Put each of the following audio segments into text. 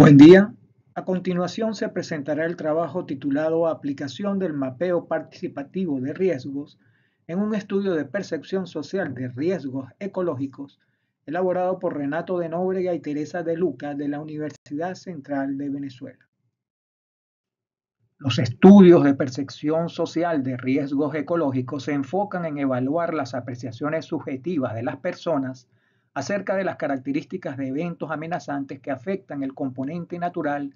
Buen día. A continuación se presentará el trabajo titulado Aplicación del mapeo participativo de riesgos en un estudio de percepción social de riesgos ecológicos elaborado por Renato de Nóbrega y Teresa de Luca de la Universidad Central de Venezuela. Los estudios de percepción social de riesgos ecológicos se enfocan en evaluar las apreciaciones subjetivas de las personas acerca de las características de eventos amenazantes que afectan el componente natural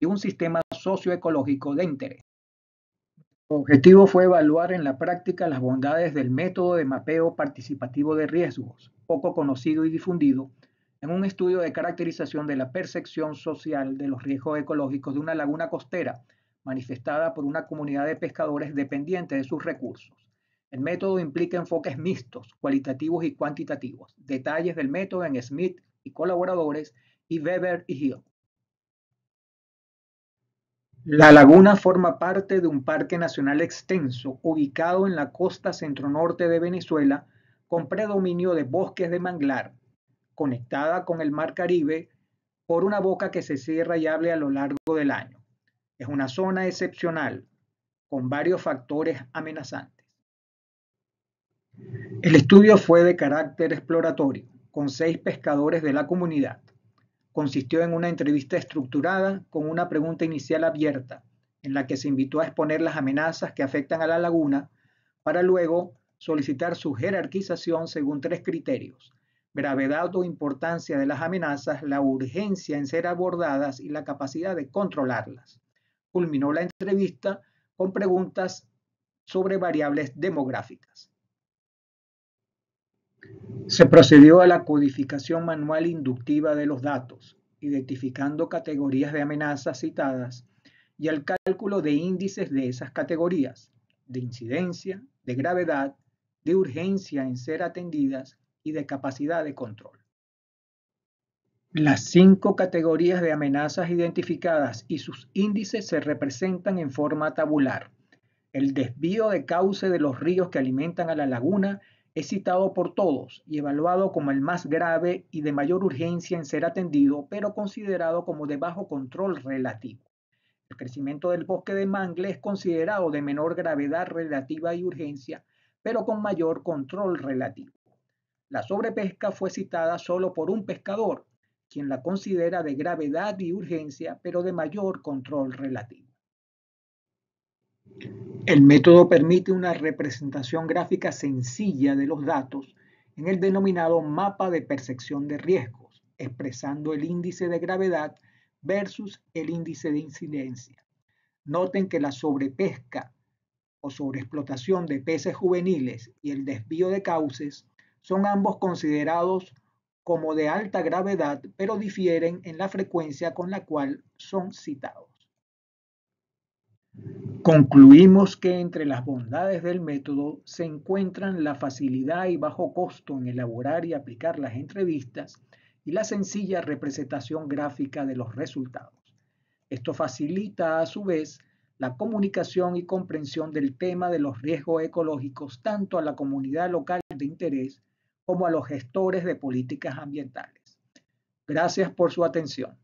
de un sistema socioecológico de interés. El objetivo fue evaluar en la práctica las bondades del método de mapeo participativo de riesgos, poco conocido y difundido, en un estudio de caracterización de la percepción social de los riesgos ecológicos de una laguna costera manifestada por una comunidad de pescadores dependiente de sus recursos. El método implica enfoques mixtos, cualitativos y cuantitativos. Detalles del método en Smith y colaboradores y Weber y Hill. La laguna forma parte de un parque nacional extenso ubicado en la costa centro-norte de Venezuela con predominio de bosques de manglar, conectada con el mar Caribe por una boca que se cierra y abre a lo largo del año. Es una zona excepcional con varios factores amenazantes. El estudio fue de carácter exploratorio, con seis pescadores de la comunidad. Consistió en una entrevista estructurada con una pregunta inicial abierta, en la que se invitó a exponer las amenazas que afectan a la laguna, para luego solicitar su jerarquización según tres criterios, gravedad o importancia de las amenazas, la urgencia en ser abordadas y la capacidad de controlarlas. Culminó la entrevista con preguntas sobre variables demográficas. Se procedió a la codificación manual inductiva de los datos, identificando categorías de amenazas citadas y al cálculo de índices de esas categorías, de incidencia, de gravedad, de urgencia en ser atendidas y de capacidad de control. Las cinco categorías de amenazas identificadas y sus índices se representan en forma tabular. El desvío de cauce de los ríos que alimentan a la laguna es citado por todos y evaluado como el más grave y de mayor urgencia en ser atendido, pero considerado como de bajo control relativo. El crecimiento del bosque de mangle es considerado de menor gravedad relativa y urgencia, pero con mayor control relativo. La sobrepesca fue citada solo por un pescador, quien la considera de gravedad y urgencia, pero de mayor control relativo. El método permite una representación gráfica sencilla de los datos en el denominado mapa de percepción de riesgos, expresando el índice de gravedad versus el índice de incidencia. Noten que la sobrepesca o sobreexplotación de peces juveniles y el desvío de cauces son ambos considerados como de alta gravedad, pero difieren en la frecuencia con la cual son citados. Concluimos que entre las bondades del método se encuentran la facilidad y bajo costo en elaborar y aplicar las entrevistas y la sencilla representación gráfica de los resultados. Esto facilita a su vez la comunicación y comprensión del tema de los riesgos ecológicos tanto a la comunidad local de interés como a los gestores de políticas ambientales. Gracias por su atención.